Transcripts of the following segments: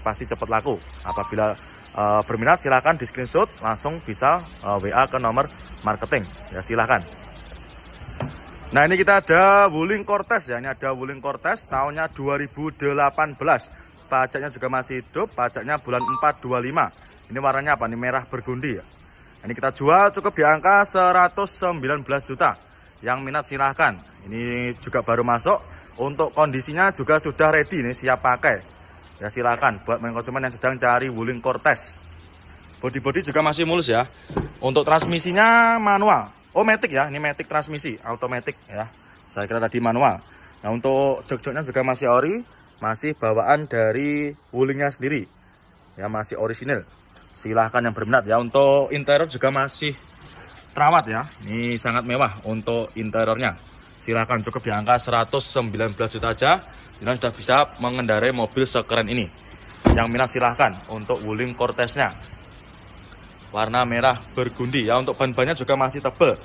pasti cepat laku. Apabila uh, berminat silahkan di screenshot langsung bisa uh, eh, WA ke nomor marketing. Ya silahkan. Nah ini kita ada Wuling Cortez ya. Ini ada Wuling Cortez tahunnya 2018. Pajaknya juga masih hidup. Pajaknya bulan 425. Ini warnanya apa? Ini merah bergundi ya. Nah, ini kita jual cukup di angka 119 juta. Yang minat silahkan. Ini juga baru masuk. Untuk kondisinya juga sudah ready nih siap pakai. Ya silakan buat main konsumen yang sedang cari Wuling Cortez. Bodi-bodi juga masih mulus ya. Untuk transmisinya manual. Oh matic ya, ini matic transmisi, automatic ya. Saya kira tadi manual. Nah untuk jok-joknya juga masih ori, masih bawaan dari Wulingnya sendiri. Ya masih original. Silahkan yang berminat ya. Untuk interior juga masih terawat ya. Ini sangat mewah untuk interiornya. Silahkan cukup di angka 119 juta aja Jinan sudah bisa mengendarai mobil sekeren ini. Yang minat silahkan untuk Wuling Corteznya. Warna merah bergundi ya untuk ban-bannya juga masih tebel.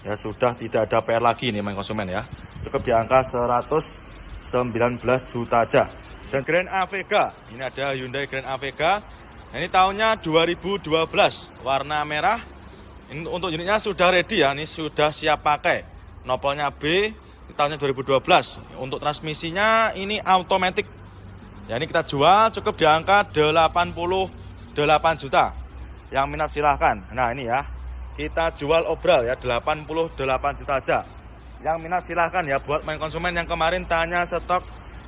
Ya sudah tidak ada PR lagi nih main konsumen ya. Cukup di angka 119 juta aja. Dan Grand Avega, ini ada Hyundai Grand Avega. Nah, ini tahunnya 2012, warna merah. Ini untuk unitnya sudah ready ya, ini sudah siap pakai. Nopolnya B, tahunnya 2012 untuk transmisinya ini automatic ya ini kita jual cukup di angka 88 juta yang minat silahkan nah ini ya kita jual obral ya 88 juta aja yang minat silahkan ya buat main konsumen yang kemarin tanya stok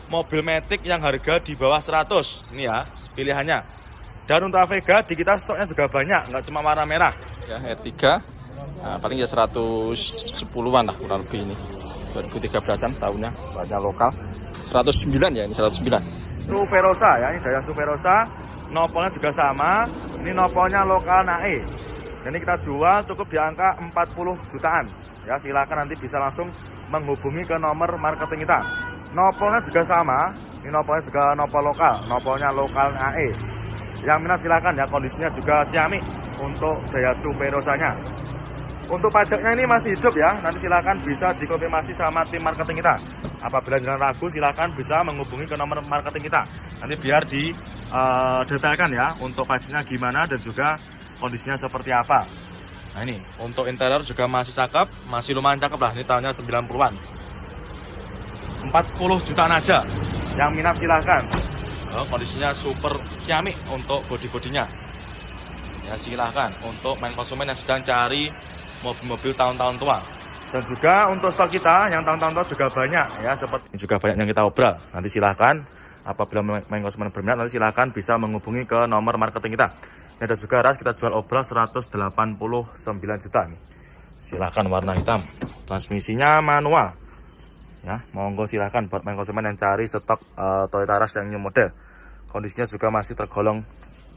mobil metik yang harga di bawah 100 ini ya pilihannya dan untuk Avega di kita stoknya juga banyak nggak cuma warna merah ya r 3 nah, paling ya 110an lah kurang lebih ini 2013-an tahunnya banyak lokal 109 ya ini 109 Suverosa ya ini daya Suverosa nopolnya juga sama ini nopolnya lokal nae ini kita jual cukup di angka 40 jutaan ya silahkan nanti bisa langsung menghubungi ke nomor marketing kita nopolnya juga sama ini nopolnya juga nopol lokal nopolnya lokal nae yang minat silahkan ya kondisinya juga ciamik untuk daya Suverosanya untuk pajaknya ini masih hidup ya. Nanti silahkan bisa dikonfirmasi sama tim marketing kita. Apabila jangan ragu, silahkan bisa menghubungi ke nomor marketing kita. Nanti biar di uh, ya untuk pajaknya gimana dan juga kondisinya seperti apa. Nah ini untuk interior juga masih cakep, masih lumayan cakep lah. Ini tahunnya 90-an. 40 jutaan aja. Yang minat silahkan. Oh, kondisinya super ciamik untuk body-bodinya. Ya silahkan untuk main konsumen yang sedang cari mobil-mobil tahun-tahun tua. Dan juga untuk stok kita yang tahun-tahun tua juga banyak ya, seperti juga banyak yang kita obral. Nanti silahkan apabila main konsumen berminat nanti silahkan bisa menghubungi ke nomor marketing kita. Ini ada juga ras kita jual obral 189 juta nih. Silahkan warna hitam. Transmisinya manual. Ya, monggo silahkan buat main konsumen yang cari stok uh, Toyota Rush yang new model. Kondisinya juga masih tergolong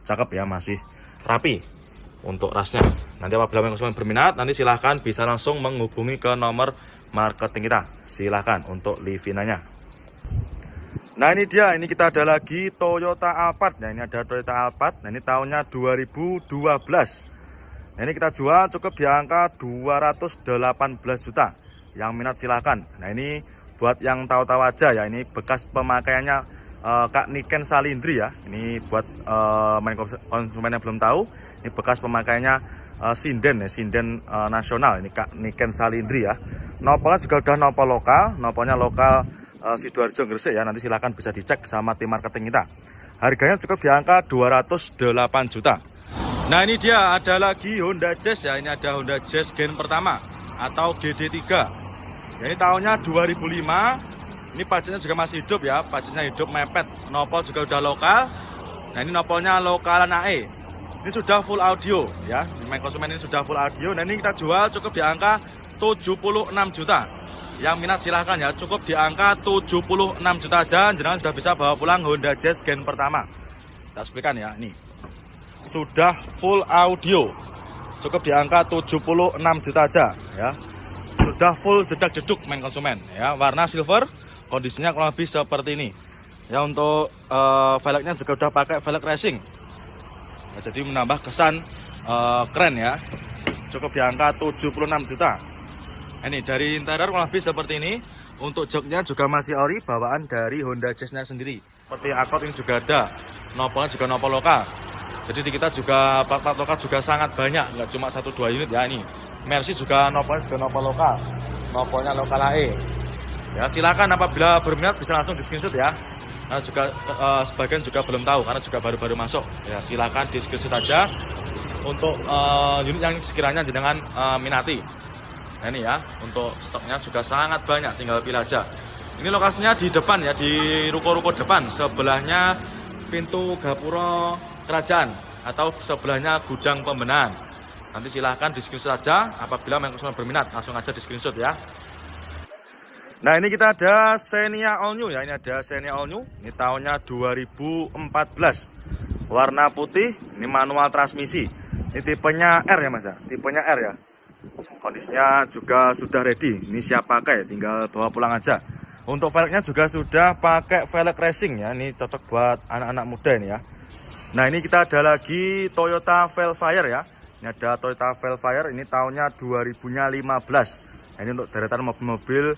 cakep ya, masih rapi untuk rasnya. Nanti apabila konsumen berminat, nanti silahkan bisa langsung menghubungi ke nomor marketing kita. Silahkan untuk Livinanya. Nah ini dia, ini kita ada lagi Toyota Alphard. Nah ini ada Toyota Alphard, nah ini tahunnya 2012. Nah ini kita jual cukup di angka 218 juta. Yang minat silahkan. Nah ini buat yang tahu-tahu aja ya, ini bekas pemakaiannya uh, Kak Niken Salindri ya. Ini buat uh, konsumen yang belum tahu, ini bekas pemakainya uh, sinden ya, sinden uh, nasional ini Kak Niken Salindri ya. Nopolnya juga udah nopol lokal, nopolnya lokal uh, Sidoarjo Gresik ya. Nanti silahkan bisa dicek sama tim marketing kita. Harganya cukup di angka 208 juta. Nah ini dia ada lagi Honda Jazz ya. Ini ada Honda Jazz Gen pertama atau GD3. Ya, ini tahunnya 2005 ini pajaknya juga masih hidup ya, pajaknya hidup mepet. Nopol juga udah lokal. Nah ini nopolnya lokal nae, Ini sudah full audio ya, main konsumen ini sudah full audio. Nah ini kita jual cukup di angka 76 juta. Yang minat silahkan ya, cukup di angka 76 juta aja. jangan sudah bisa bawa pulang Honda Jazz Gen pertama. Kita sebutkan ya, ini sudah full audio cukup di angka 76 juta aja ya sudah full jedak jeduk main konsumen ya warna silver kondisinya kurang lebih seperti ini ya untuk e, velgnya juga udah pakai velg racing nah, jadi menambah kesan e, keren ya cukup di 76 juta ini dari interior kurang lebih seperti ini untuk joknya juga masih ori bawaan dari Honda Jazznya sendiri seperti akot ini juga ada nopolnya juga nopol lokal jadi di kita juga part-part lokal juga sangat banyak nggak cuma satu dua unit ya ini Mercy juga nopolnya juga nopol lokal nopolnya lokal AE Ya silakan apabila berminat bisa langsung di screenshot ya. Nah, juga uh, sebagian juga belum tahu karena juga baru-baru masuk. Ya silakan di screenshot aja untuk uh, unit yang sekiranya dengan uh, eh, minati. Nah, ini ya untuk stoknya juga sangat banyak tinggal pilih aja. Ini lokasinya di depan ya di ruko-ruko depan sebelahnya pintu gapura kerajaan atau sebelahnya gudang pembenahan. Nanti silahkan di screenshot aja apabila memang berminat langsung aja di screenshot ya. Nah ini kita ada Xenia All New ya Ini ada Xenia All New Ini tahunnya 2014 Warna putih Ini manual transmisi Ini tipenya R ya mas ya Tipenya R ya Kondisinya juga sudah ready Ini siap pakai Tinggal bawa pulang aja Untuk velgnya juga sudah pakai velg racing ya Ini cocok buat anak-anak muda ini ya Nah ini kita ada lagi Toyota Velfire ya Ini ada Toyota Velfire Ini tahunnya 2015 nah, Ini untuk deretan mobil-mobil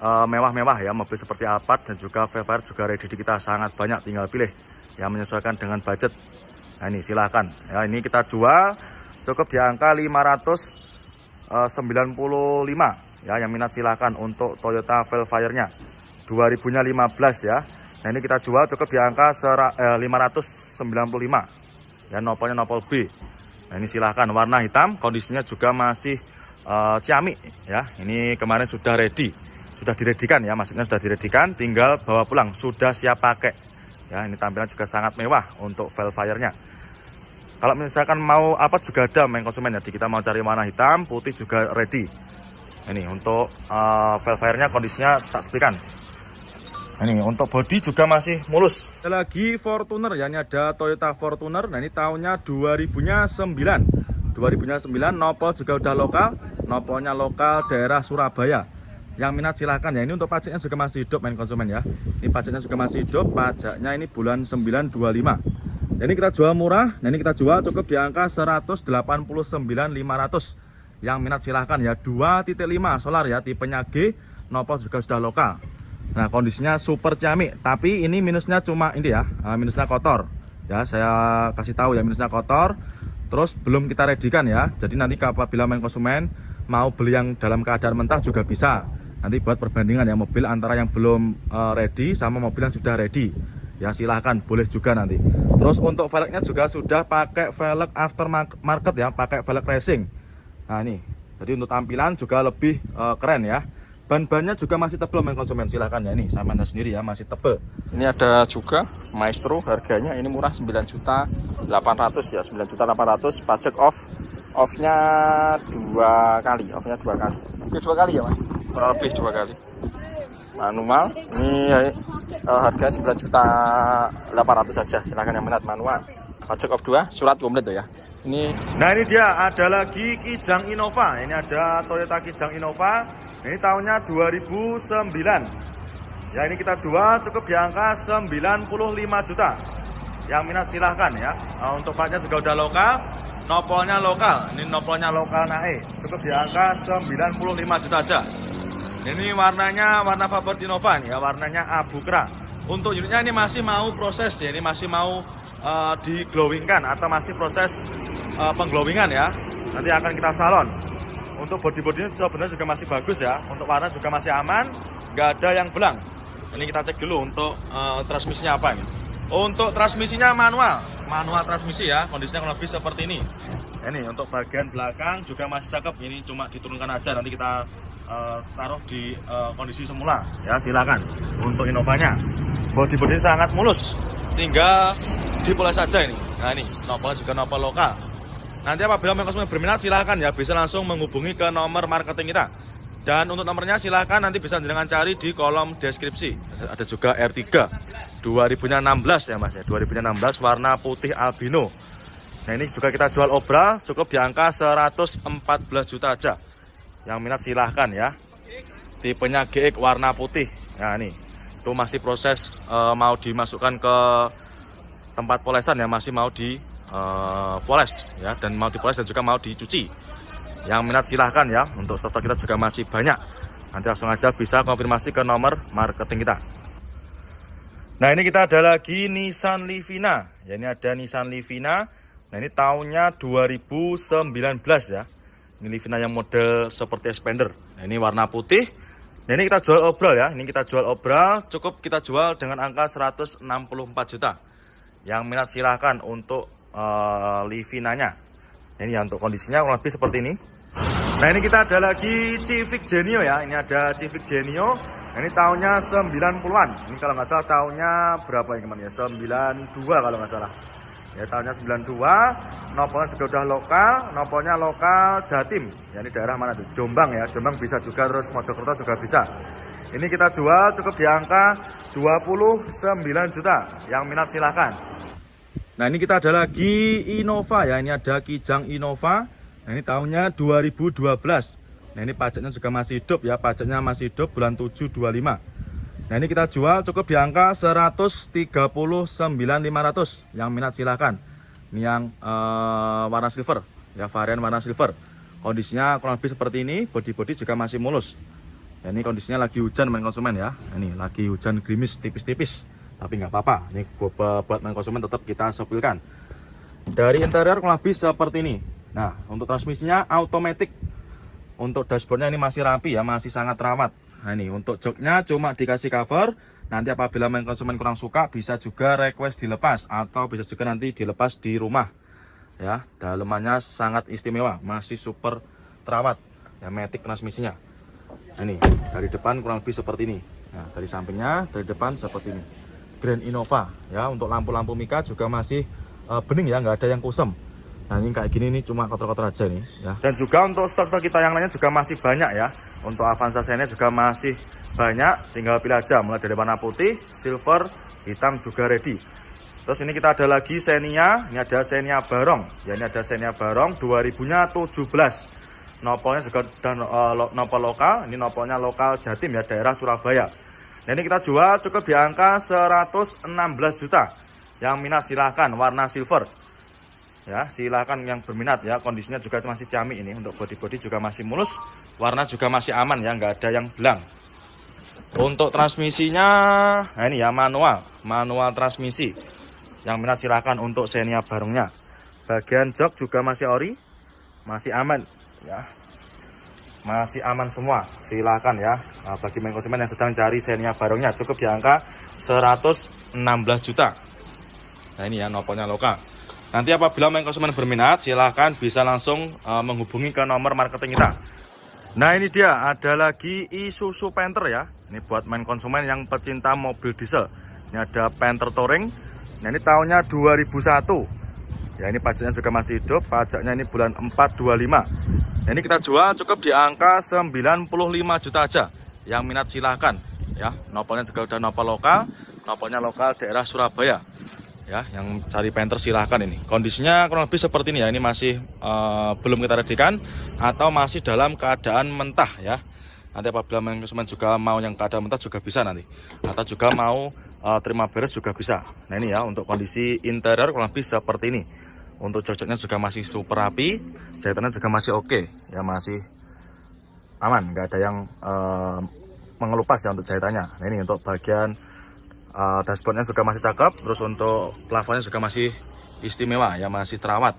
Eh, mewah-mewah ya mobil seperti Alphard dan juga Velfire juga ready di kita sangat banyak tinggal pilih yang menyesuaikan dengan budget nah ini silahkan ya ini kita jual cukup di angka 595 eh, ya yang minat silahkan untuk Toyota Velfire nya 2015 ya nah ini kita jual cukup di angka 595 eh, ya nopolnya nopol B nah ini silahkan warna hitam kondisinya juga masih uh, ciamik ya ini kemarin sudah ready sudah diredikan ya maksudnya sudah diredikan tinggal bawa pulang sudah siap pakai ya ini tampilan juga sangat mewah untuk Velfire-nya kalau misalkan mau apa juga ada main konsumen ya. jadi kita mau cari warna hitam putih juga ready ini untuk uh, Velfire-nya kondisinya tak sepikan ini untuk body juga masih mulus lagi Fortuner ya ini ada Toyota Fortuner nah ini tahunnya 2009 2009 Nopol juga udah lokal Nopolnya lokal daerah Surabaya yang minat silahkan ya ini untuk pajaknya juga masih hidup main konsumen ya ini pajaknya juga masih hidup pajaknya ini bulan 925 dan nah, ini kita jual murah dan nah, ini kita jual cukup di angka 189.500 yang minat silahkan ya 2.5 solar ya tipenya G nopo juga sudah lokal nah kondisinya super ciamik tapi ini minusnya cuma ini ya eh, minusnya kotor ya saya kasih tahu ya minusnya kotor terus belum kita redikan ya jadi nanti apabila main konsumen mau beli yang dalam keadaan mentah juga bisa nanti buat perbandingan ya mobil antara yang belum uh, ready sama mobil yang sudah ready ya silahkan boleh juga nanti terus untuk velgnya juga sudah pakai velg aftermarket ya pakai velg racing nah ini jadi untuk tampilan juga lebih uh, keren ya ban-bannya juga masih tebal main konsumen silahkan ya ini sama anda sendiri ya masih tebal ini ada juga maestro harganya ini murah 9.800 ya 9.800 pajak off offnya dua kali offnya dua kali ya dua kali ya mas kurang lebih dua kali manual ini uh, harga sembilan juta delapan ratus saja silahkan yang minat manual pajak off dua, surat komplit tuh ya ini nah ini dia ada lagi Kijang Innova ini ada Toyota Kijang Innova ini tahunnya 2009 ya ini kita jual cukup di angka 95 juta yang minat silahkan ya nah, untuk pajak juga udah lokal Nopolnya lokal, ini nopolnya lokal naik cukup di angka 95 juta aja. Ini warnanya warna favorit Innova ya, warnanya abu kera Untuk unitnya ini masih mau proses ya, ini masih mau uh, diglowingkan atau masih proses uh, pengglowingan ya. Nanti akan kita salon. Untuk body-bodinya sebenarnya juga masih bagus ya, untuk warna juga masih aman, nggak ada yang belang. Ini kita cek dulu untuk uh, transmisinya apa ini. Untuk transmisinya manual, manual transmisi ya, kondisinya kurang lebih seperti ini. Ini untuk bagian belakang juga masih cakep, ini cuma diturunkan aja nanti kita uh, taruh di uh, kondisi semula ya silakan untuk inovanya Body body sangat mulus, tinggal dipoles saja ini. Nah ini nopal juga nopal lokal. Nanti apabila memang berminat silahkan ya bisa langsung menghubungi ke nomor marketing kita dan untuk nomornya silahkan nanti bisa jenengan cari di kolom deskripsi. Ada juga R3 2016 ya mas ya, 2016 warna putih albino. Nah ini juga kita jual obral cukup di angka 114 juta aja. Yang minat silahkan ya. Tipenya GX warna putih. Nah ini itu masih proses e, mau dimasukkan ke tempat polesan ya masih mau di e, poles ya dan mau dipoles dan juga mau dicuci. Yang minat silahkan ya, untuk stok kita juga masih banyak. Nanti langsung aja bisa konfirmasi ke nomor marketing kita. Nah ini kita ada lagi Nissan Livina. Ya ini ada Nissan Livina. Nah ini tahunnya 2019 ya. Ini Livina yang model seperti Expander. Nah, ini warna putih. Nah ini kita jual obral ya. Ini kita jual obral. Cukup kita jual dengan angka 164 juta. Yang minat silahkan untuk uh, Livinanya. Ini ya untuk kondisinya kurang lebih seperti ini. Nah ini kita ada lagi Civic Genio ya. Ini ada Civic Genio. Ini tahunnya 90-an. Ini kalau nggak salah tahunnya berapa ini kemarin ya? 92 kalau nggak salah. Ya tahunnya 92. Nopolnya udah lokal. Nopolnya lokal Jatim. Ya ini daerah mana tuh? Jombang ya. Jombang bisa juga terus Mojokerto juga bisa. Ini kita jual cukup di angka 29 juta. Yang minat silahkan. Nah ini kita ada lagi Innova ya, ini ada Kijang Innova. Nah ini tahunnya 2012. Nah ini pajaknya juga masih hidup ya, pajaknya masih hidup bulan 725. Nah ini kita jual cukup di angka 139.500. Yang minat silahkan. Ini yang uh, warna silver ya, varian warna silver. Kondisinya kurang lebih seperti ini, bodi-bodi juga masih mulus. Ya, ini kondisinya lagi hujan main konsumen ya. Nah, ini lagi hujan gerimis tipis-tipis tapi nggak apa-apa ini buat main konsumen tetap kita sepilkan dari interior kurang lebih seperti ini nah untuk transmisinya automatic untuk dashboardnya ini masih rapi ya masih sangat rawat nah ini untuk joknya cuma dikasih cover nanti apabila main konsumen kurang suka bisa juga request dilepas atau bisa juga nanti dilepas di rumah ya dalemannya sangat istimewa masih super terawat ya metik transmisinya nah, ini dari depan kurang lebih seperti ini nah dari sampingnya dari depan seperti ini Grand Innova ya untuk lampu-lampu Mika juga masih uh, bening ya nggak ada yang kusam nah ini kayak gini nih cuma kotor-kotor aja nih ya dan juga untuk stok-stok kita yang lainnya juga masih banyak ya untuk Avanza Senya juga masih banyak tinggal pilih aja mulai dari warna putih silver hitam juga ready terus ini kita ada lagi Xenia ini ada Xenia Barong ya ini ada Xenia Barong 2017 nopolnya juga dan uh, nopol lokal ini nopolnya lokal Jatim ya daerah Surabaya dan ini kita jual cukup di angka 116 juta. Yang minat silahkan warna silver. Ya, silahkan yang berminat ya. Kondisinya juga masih ciamik ini untuk body-body juga masih mulus, warna juga masih aman ya, nggak ada yang belang. Untuk transmisinya, nah ini ya manual, manual transmisi. Yang minat silahkan untuk Xenia barungnya. Bagian jok juga masih ori, masih aman ya masih aman semua silahkan ya nah, bagi main konsumen yang sedang cari Xenia barongnya cukup di angka 116 juta nah ini ya nopolnya lokal nanti apabila main konsumen berminat silahkan bisa langsung uh, menghubungi ke nomor marketing kita nah ini dia ada lagi Isuzu Panther ya ini buat main konsumen yang pecinta mobil diesel ini ada Panther Touring nah ini tahunnya 2001 ya ini pajaknya juga masih hidup pajaknya ini bulan 425 nah, ini kita jual cukup di angka 95 juta aja yang minat silahkan ya nopolnya juga udah nopol lokal nopolnya lokal daerah Surabaya ya yang cari penter silahkan ini kondisinya kurang lebih seperti ini ya ini masih uh, belum kita redikan atau masih dalam keadaan mentah ya nanti apabila konsumen juga mau yang keadaan mentah juga bisa nanti atau juga mau uh, terima beres juga bisa nah ini ya untuk kondisi interior kurang lebih seperti ini untuk cocoknya juga masih super rapi, jahitannya juga masih oke, okay. ya masih aman, nggak ada yang uh, mengelupas ya untuk jahitannya. Nah, ini untuk bagian uh, dashboardnya juga masih cakep, terus untuk plafonnya juga masih istimewa, ya masih terawat.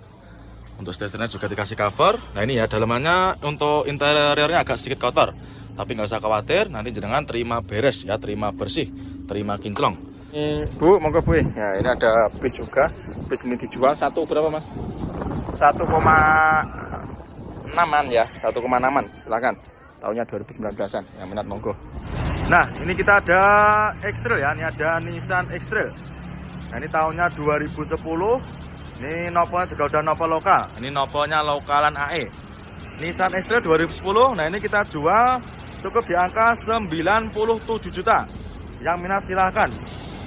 Untuk stationnya juga dikasih cover. Nah ini ya dalamannya untuk interiornya agak sedikit kotor, tapi nggak usah khawatir, nanti jenengan terima beres ya, terima bersih, terima kinclong. Ini Bu, monggo Bu. ya ini ada bis juga. Bis ini dijual satu berapa, Mas? 1,6an ya, 1,6an. Silakan. Tahunnya 2019-an. Yang minat monggo. Nah, ini kita ada x ya. Ini ada Nissan X-Trail. Nah, ini tahunnya 2010. Ini nopolnya juga udah nopol lokal. Ini nopolnya lokalan AE. Nissan x 2010. Nah, ini kita jual cukup di angka 97 juta. Yang minat silahkan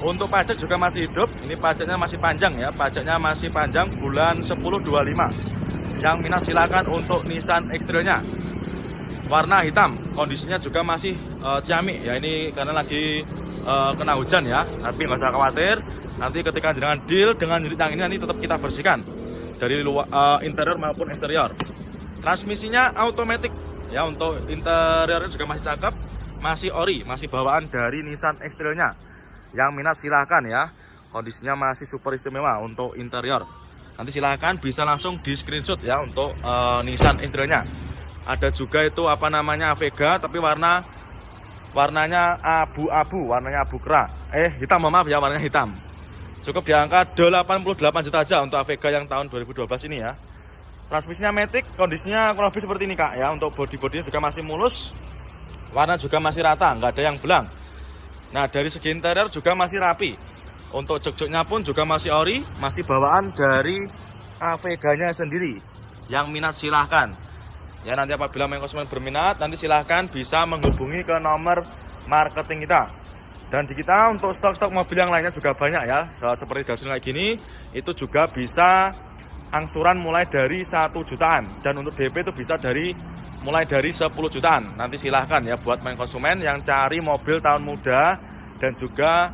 untuk pajak juga masih hidup, ini pajaknya masih panjang ya, pajaknya masih panjang bulan 1025. Yang minat silakan untuk Nissan X-Trailnya. Warna hitam, kondisinya juga masih uh, ciamik ya, ini karena lagi uh, kena hujan ya. Tapi nggak usah khawatir, nanti ketika dengan deal dengan unit yang ini nanti tetap kita bersihkan dari luar uh, interior maupun eksterior. Transmisinya automatic ya untuk interiornya juga masih cakep, masih ori, masih bawaan dari Nissan X-Trailnya yang minat silahkan ya. Kondisinya masih super istimewa untuk interior. Nanti silahkan bisa langsung di screenshot ya untuk uh, Nissan istrinya. Ada juga itu apa namanya Vega tapi warna warnanya abu-abu, warnanya abu kera. Eh, hitam, maaf ya, warnanya hitam. Cukup di angka 88 juta aja untuk Vega yang tahun 2012 ini ya. Transmisinya matic, kondisinya kurang lebih seperti ini kak ya. Untuk bodi-bodinya juga masih mulus, warna juga masih rata, nggak ada yang belang. Nah dari segi interior juga masih rapi. Untuk jok-joknya pun juga masih ori, masih bawaan dari Avega-nya sendiri. Yang minat silahkan. Ya nanti apabila main konsumen berminat, nanti silahkan bisa menghubungi ke nomor marketing kita. Dan di kita untuk stok-stok mobil yang lainnya juga banyak ya. Seperti Datsun kayak gini, itu juga bisa angsuran mulai dari satu jutaan. Dan untuk DP itu bisa dari mulai dari 10 jutaan. Nanti silahkan ya buat main konsumen yang cari mobil tahun muda dan juga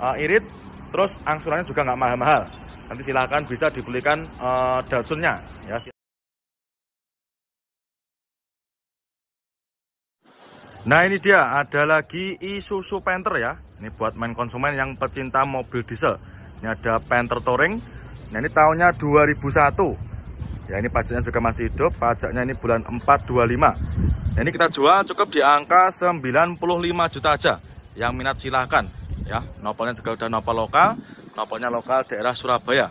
uh, irit, terus angsurannya juga nggak mahal-mahal. Nanti silahkan bisa dibelikan uh, eh, Datsunnya. Ya. Nah ini dia ada lagi Isuzu Panther ya. Ini buat main konsumen yang pecinta mobil diesel. Ini ada Panther Touring. Nah ini tahunnya 2001 ya ini pajaknya juga masih hidup pajaknya ini bulan 425 Ya, nah, ini kita jual cukup di angka 95 juta aja yang minat silahkan ya nopolnya juga udah nopol lokal Nopolnya lokal daerah Surabaya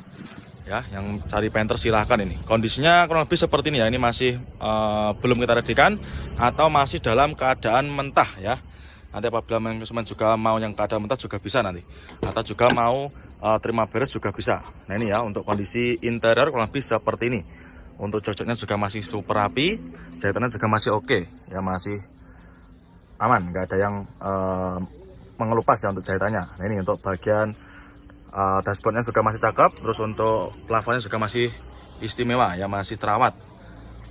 ya yang cari penter silahkan ini kondisinya kurang lebih seperti ini ya ini masih uh, belum kita redikan atau masih dalam keadaan mentah ya nanti apabila konsumen juga mau yang keadaan mentah juga bisa nanti atau juga mau uh, terima beres juga bisa nah ini ya untuk kondisi interior kurang lebih seperti ini untuk cocoknya juga masih super rapi, jahitannya juga masih oke, okay. ya masih aman, nggak ada yang uh, mengelupas ya untuk jahitannya. Nah, ini untuk bagian uh, dashboardnya juga masih cakep, terus untuk plafonnya juga masih istimewa, ya masih terawat.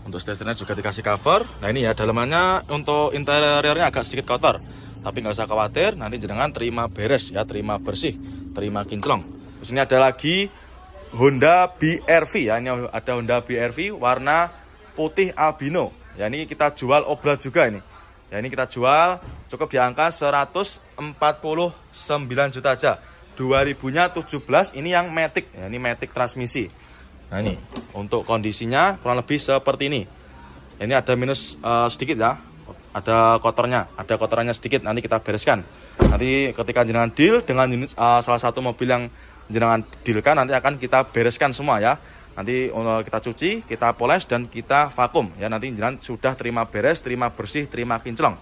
Untuk stationnya juga dikasih cover. Nah ini ya dalamannya untuk interiornya agak sedikit kotor, tapi nggak usah khawatir, nanti jenengan terima beres ya, terima bersih, terima kinclong. Terus ini ada lagi Honda BRV ya ini ada Honda BRV warna putih albino ya ini kita jual obrol juga ini ya ini kita jual cukup di angka 149 juta aja 2000 nya 17 ini yang Matic ya ini Matic transmisi nah ini untuk kondisinya kurang lebih seperti ini ya, ini ada minus uh, sedikit ya ada kotornya, ada kotorannya sedikit nanti kita bereskan. Nanti ketika jenengan deal dengan unit uh, salah satu mobil yang jenengan dilkan nanti akan kita bereskan semua ya. Nanti uh, kita cuci, kita poles dan kita vakum ya. Nanti jenengan sudah terima beres, terima bersih, terima kinclong.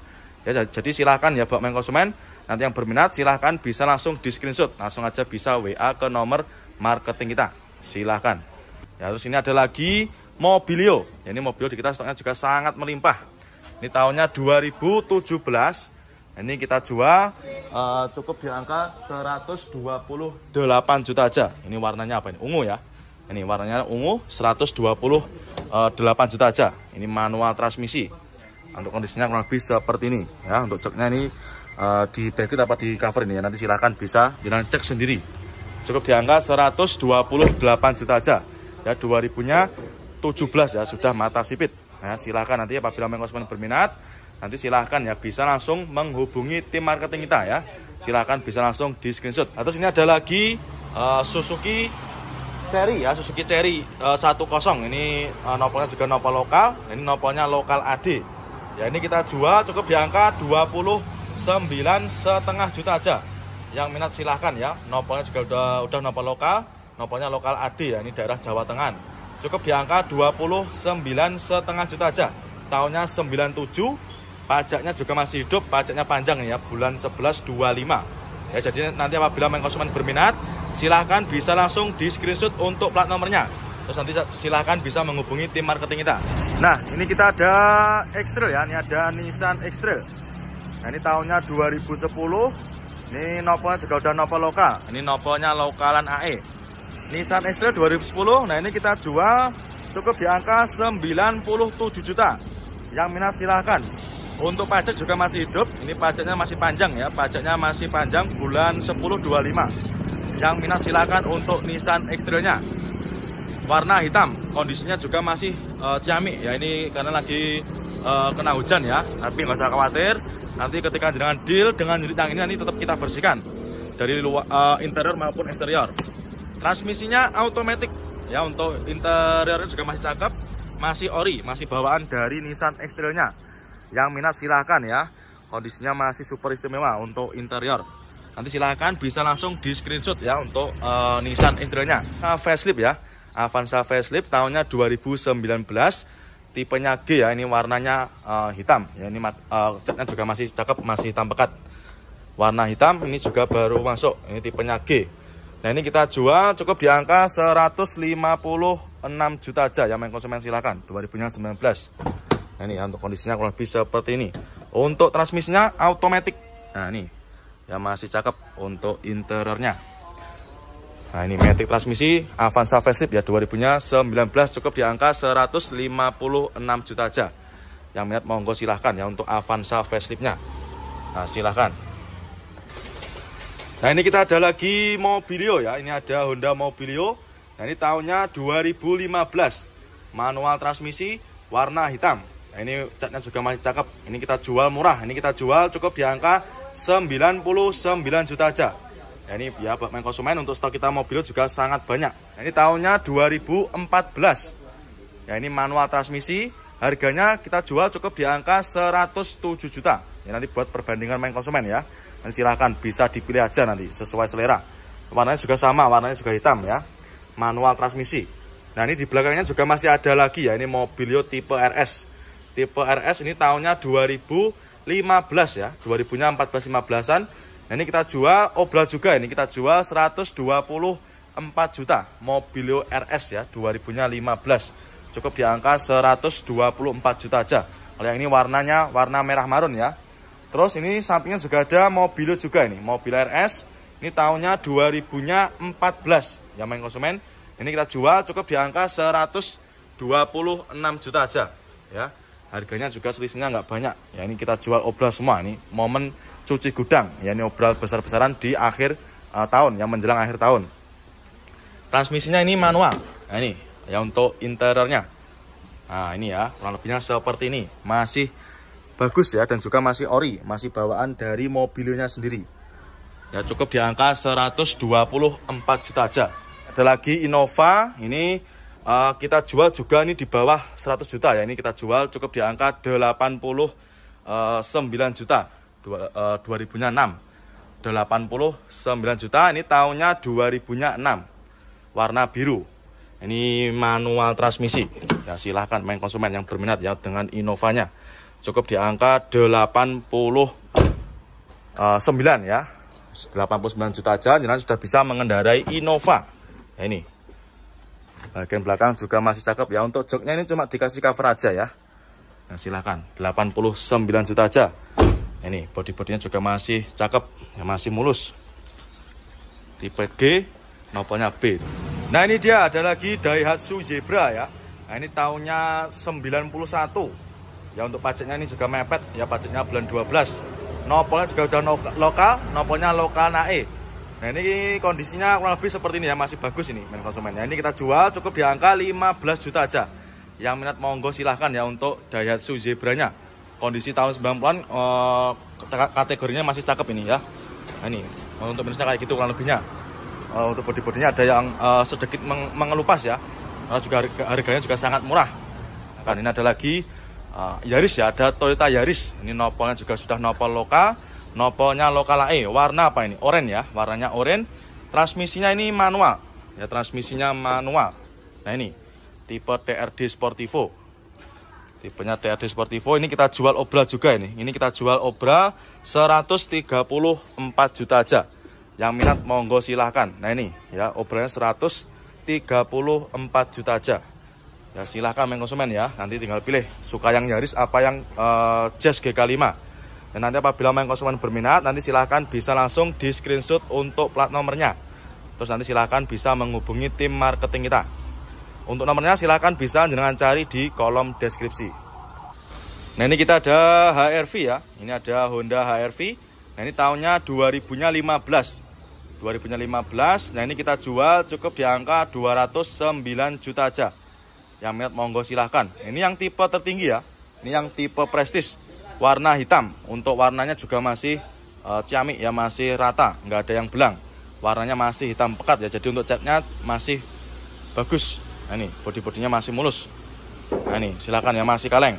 Ya jadi silahkan ya buat main konsumen nanti yang berminat silahkan bisa langsung di screenshot, langsung aja bisa WA ke nomor marketing kita. Silahkan. Ya terus ini ada lagi Mobilio. Ya, ini Mobilio di kita stoknya juga sangat melimpah. Ini tahunnya 2017 ini kita jual uh, cukup di angka 128 juta aja. Ini warnanya apa ini? Ungu ya. Ini warnanya ungu 128 juta aja. Ini manual transmisi. Untuk kondisinya kurang lebih seperti ini ya. Untuk ceknya ini uh, di backlit apa di cover ini ya. Nanti silahkan bisa jalan cek sendiri. Cukup di angka 128 juta aja. Ya 2000-nya 17 ya sudah mata sipit. Ya, silahkan nanti apabila konsumen berminat Nanti silahkan ya bisa langsung menghubungi tim marketing kita ya. Silahkan bisa langsung di screenshot. Atau nah, terus ini ada lagi uh, Suzuki Cherry ya, Suzuki Cherry uh, eh, 10. Ini uh, eh, nopolnya juga nopol lokal, ini nopolnya lokal AD. Ya ini kita jual cukup di angka 29 setengah juta aja. Yang minat silahkan ya. Nopolnya juga udah udah nopol lokal, nopolnya lokal AD ya, ini daerah Jawa Tengah. Cukup di angka 29 setengah juta aja. Tahunnya 97 pajaknya juga masih hidup, pajaknya panjang ya, bulan 11 25. Ya, jadi nanti apabila main konsumen berminat, silahkan bisa langsung di screenshot untuk plat nomornya. Terus nanti silahkan bisa menghubungi tim marketing kita. Nah, ini kita ada x ya, ini ada Nissan X-Trail. Nah, ini tahunnya 2010. Ini nopolnya juga udah nopol lokal. Ini nopolnya lokalan AE. Nissan x 2010. Nah, ini kita jual cukup di angka 97 juta. Yang minat silahkan untuk pajak juga masih hidup, ini pajaknya masih panjang ya, pajaknya masih panjang bulan 1025. Yang minat silakan untuk Nissan x nya Warna hitam, kondisinya juga masih uh, ciamik ya, ini karena lagi uh, kena hujan ya. Tapi nggak usah khawatir, nanti ketika jenengan deal dengan unit yang ini nanti tetap kita bersihkan dari luar uh, interior maupun eksterior. Transmisinya automatic ya untuk interiornya juga masih cakep, masih ori, masih bawaan dari Nissan x nya yang minat silahkan ya. Kondisinya masih super istimewa untuk interior. Nanti silahkan bisa langsung di screenshot ya untuk uh, Nissan interiornya. Nah, facelift ya. Avanza facelift tahunnya 2019. Tipenya G ya, ini warnanya uh, hitam. Ya, ini uh, catnya juga masih cakep, masih hitam pekat. Warna hitam ini juga baru masuk. Ini tipenya G. Nah ini kita jual cukup di angka 156 juta aja yang main konsumen silahkan 2019 Nah, ini ya, untuk kondisinya kurang lebih seperti ini. Untuk transmisinya automatic. Nah, ini. Ya masih cakep untuk interiornya. Nah, ini metik transmisi Avanza Facelift ya 2019 cukup di angka 156 juta aja. Yang minat monggo silahkan ya untuk Avanza facelift Nah, silahkan. Nah, ini kita ada lagi Mobilio ya. Ini ada Honda Mobilio. Nah, ini tahunnya 2015. Manual transmisi warna hitam. Nah, ini catnya juga masih cakep. Ini kita jual murah. Ini kita jual cukup di angka 99 juta aja. Nah, ini ya buat main konsumen untuk stok kita mobil juga sangat banyak. Nah, ini tahunnya 2014. Ya nah, ini manual transmisi. Harganya kita jual cukup di angka 107 juta. Ya, nanti buat perbandingan main konsumen ya. Dan silahkan bisa dipilih aja nanti sesuai selera. Warnanya juga sama, warnanya juga hitam ya. Manual transmisi. Nah ini di belakangnya juga masih ada lagi ya. Ini mobilio tipe RS tipe RS ini tahunnya 2015 ya 2000 nya 14 15an nah ini kita jual obral juga ini kita jual 124 juta mobilio RS ya 2000 nya 15 cukup di angka 124 juta aja kalau yang ini warnanya warna merah marun ya terus ini sampingnya juga ada mobilio juga ini mobil RS ini tahunnya 2000 nya 14 ya main konsumen ini kita jual cukup di angka 126 juta aja ya harganya juga selisihnya nggak banyak ya ini kita jual obral semua nih momen cuci gudang ya ini obral besar-besaran di akhir uh, tahun yang menjelang akhir tahun transmisinya ini manual nah, ini ya untuk interiornya nah ini ya kurang lebihnya seperti ini masih bagus ya dan juga masih ori masih bawaan dari mobilnya sendiri ya cukup di angka 124 juta aja ada lagi Innova ini uh, kita jual juga ini di bawah 100 juta ya ini kita jual cukup di angka 89 eh, juta dua, uh, 2006 89 juta ini tahunnya 2006 warna biru ini manual transmisi ya silahkan main konsumen yang berminat ya dengan Innovanya cukup di angka 89 eh, ya 89 juta aja jalan sudah bisa mengendarai Innova ya nah, ini bagian belakang juga masih cakep ya untuk joknya ini cuma dikasih cover aja ya nah, silakan 89 juta aja ini body-bodinya juga masih cakep ya, masih mulus tipe G nopolnya B nah ini dia ada lagi Daihatsu Zebra ya nah ini tahunnya 91 ya untuk pajaknya ini juga mepet ya pajaknya bulan 12 nopolnya juga udah lokal nopolnya lokal naik Nah ini kondisinya kurang lebih seperti ini ya, masih bagus ini main konsumen. Nah ini kita jual cukup di angka 15 juta aja. Yang minat monggo silahkan ya untuk Daihatsu Zebra-nya. Kondisi tahun 90-an eh, kategorinya masih cakep ini ya. Nah ini untuk minusnya kayak gitu kurang lebihnya. Eh, untuk body-bodinya ada yang eh, sedikit meng mengelupas ya. Karena juga harga harganya juga sangat murah. Kan ini ada lagi eh, Yaris ya, ada Toyota Yaris. Ini nopolnya juga sudah nopol lokal nopolnya lokal eh warna apa ini? Oren ya, warnanya oren. Transmisinya ini manual. Ya, transmisinya manual. Nah, ini tipe TRD Sportivo. Tipenya TRD Sportivo ini kita jual obral juga ini. Ini kita jual obral 134 juta aja. Yang minat monggo silahkan. Nah, ini ya, obralnya 134 juta aja ya silahkan main konsumen ya nanti tinggal pilih suka yang nyaris apa yang uh, Jazz GK5 dan nanti apabila main konsumen berminat, nanti silahkan bisa langsung di screenshot untuk plat nomornya. Terus nanti silahkan bisa menghubungi tim marketing kita. Untuk nomornya silahkan bisa jenengan cari di kolom deskripsi. Nah ini kita ada HRV ya, ini ada Honda HRV. Nah ini tahunnya 2015. 2015, nah ini kita jual cukup di angka 209 juta aja. Yang minat monggo silahkan. Ini yang tipe tertinggi ya, ini yang tipe prestis warna hitam. Untuk warnanya juga masih uh, ciamik ya, masih rata, nggak ada yang belang. Warnanya masih hitam pekat ya, jadi untuk catnya masih bagus. Nah, ini bodi bodinya masih mulus. Nah, ini silakan ya masih kaleng.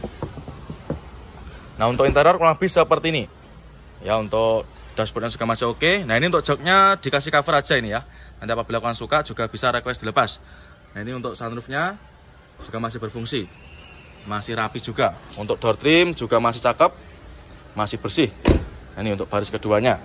Nah, untuk interior kurang lebih seperti ini. Ya, untuk dashboardnya juga masih oke. Nah, ini untuk joknya dikasih cover aja ini ya. Nanti apabila kalian suka juga bisa request dilepas. Nah, ini untuk sunroofnya juga masih berfungsi masih rapi juga untuk door trim juga masih cakep masih bersih ini untuk baris keduanya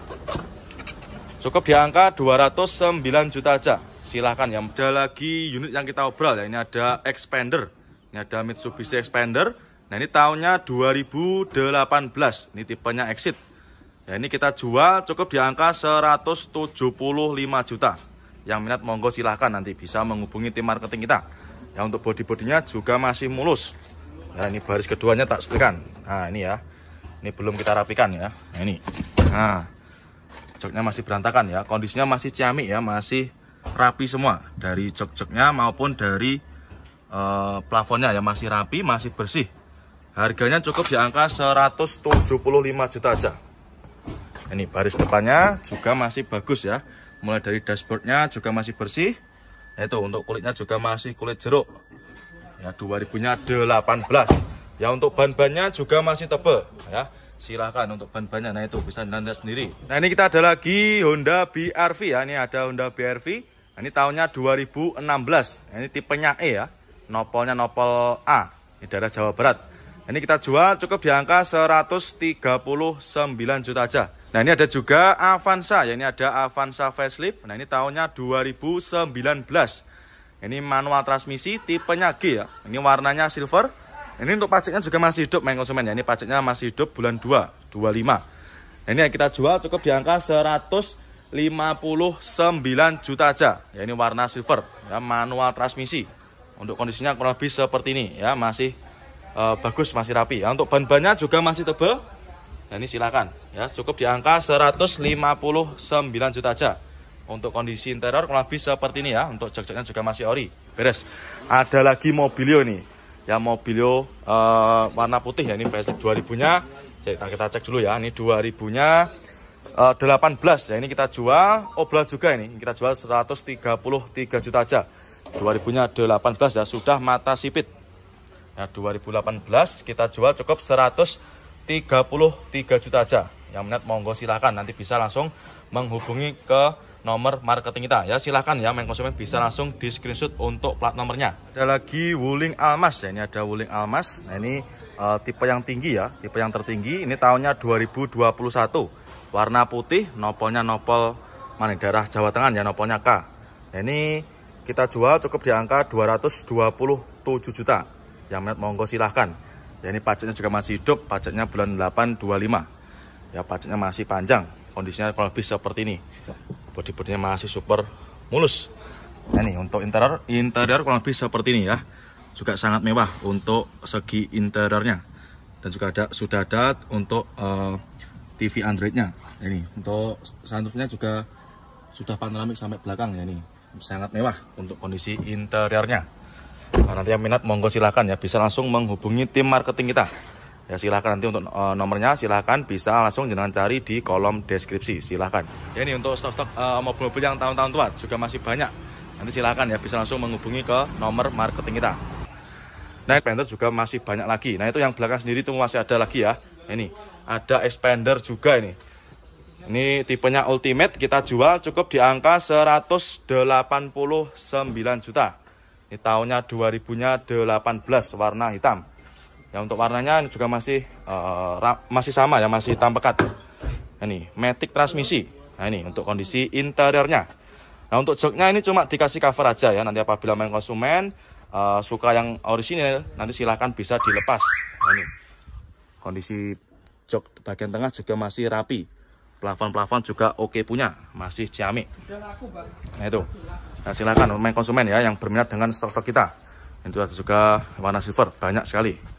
cukup di angka 209 juta aja silahkan yang ada lagi unit yang kita obrol ya ini ada expander ini ada Mitsubishi expander nah ini tahunnya 2018 ini tipenya exit ya ini kita jual cukup di angka 175 juta yang minat monggo silahkan nanti bisa menghubungi tim marketing kita ya untuk body-bodinya juga masih mulus nah ini baris keduanya tak sepekan. nah ini ya ini belum kita rapikan ya nah, ini nah joknya masih berantakan ya kondisinya masih ciamik ya masih rapi semua dari jok-joknya maupun dari uh, plafonnya ya masih rapi masih bersih harganya cukup di angka 175 juta aja ini baris depannya juga masih bagus ya mulai dari dashboardnya juga masih bersih nah, itu untuk kulitnya juga masih kulit jeruk ya 2000-nya 18 ya untuk ban-bannya juga masih tebal ya silahkan untuk ban-bannya nah itu bisa nanda sendiri nah ini kita ada lagi Honda BRV ya ini ada Honda BRV nah, ini tahunnya 2016 nah, ini tipenya E ya nopolnya nopol A ini daerah Jawa Barat nah, ini kita jual cukup di angka 139 juta aja nah ini ada juga Avanza ya ini ada Avanza facelift nah ini tahunnya 2019 ini manual transmisi tipenya G ya. Ini warnanya silver. Ini untuk pajaknya juga masih hidup main konsumen ya. Ini pajaknya masih hidup bulan 2, 25. Ini yang kita jual cukup di angka 159 juta aja. Ya ini warna silver ya, manual transmisi. Untuk kondisinya kurang lebih seperti ini ya, masih uh, bagus, masih rapi ya. Untuk ban-bannya juga masih tebal. Nah, ini silakan ya, cukup di angka 159 juta aja. Untuk kondisi interior kurang lebih seperti ini ya. Untuk jok-joknya juga masih ori. Beres. Ada lagi mobilio nih. Ya mobilio uh, warna putih ya. Ini facelift 2000-nya. Jadi, kita cek dulu ya. Ini 2000-nya. Uh, 18 ya ini kita jual obla juga ini kita jual 133 juta aja 2000-nya 18 ya sudah mata sipit ya 2018 kita jual cukup 133 juta aja yang minat monggo silahkan nanti bisa langsung menghubungi ke nomor marketing kita ya silahkan ya main konsumen bisa langsung di screenshot untuk plat nomornya ada lagi wuling almas ya ini ada wuling almas nah ini uh, tipe yang tinggi ya tipe yang tertinggi ini tahunnya 2021 warna putih nopolnya nopol mana daerah Jawa Tengah ya nopolnya K nah, ini kita jual cukup di angka 227 juta yang menit monggo silahkan ya ini pajaknya juga masih hidup pajaknya bulan 825 ya pajaknya masih panjang kondisinya kalau lebih seperti ini bodi-bodinya masih super mulus nah ini untuk interior interior kurang lebih seperti ini ya juga sangat mewah untuk segi interiornya dan juga ada sudah ada untuk uh, eh, TV Androidnya ini untuk sunroofnya juga sudah panoramik sampai belakang ya ini sangat mewah untuk kondisi interiornya nah, nanti yang minat monggo silahkan ya bisa langsung menghubungi tim marketing kita ya silahkan nanti untuk uh, nomornya silahkan bisa langsung jangan cari di kolom deskripsi silahkan ya, ini untuk stok-stok uh, mobil-mobil yang tahun-tahun tua juga masih banyak nanti silahkan ya bisa langsung menghubungi ke nomor marketing kita nah expander juga masih banyak lagi nah itu yang belakang sendiri itu masih ada lagi ya nah, ini ada expander juga ini ini tipenya ultimate kita jual cukup di angka 189 juta ini tahunnya 2000 nya 18 warna hitam ya untuk warnanya juga masih uh, masih sama ya masih tampekat nah, ini matic transmisi nah ini untuk kondisi interiornya nah untuk joknya ini cuma dikasih cover aja ya nanti apabila main konsumen uh, suka yang orisinil nanti silahkan bisa dilepas nah, ini kondisi jok bagian tengah juga masih rapi plafon-plafon juga oke punya masih ciamik nah itu nah, silahkan main konsumen ya yang berminat dengan stok-stok kita itu juga warna silver banyak sekali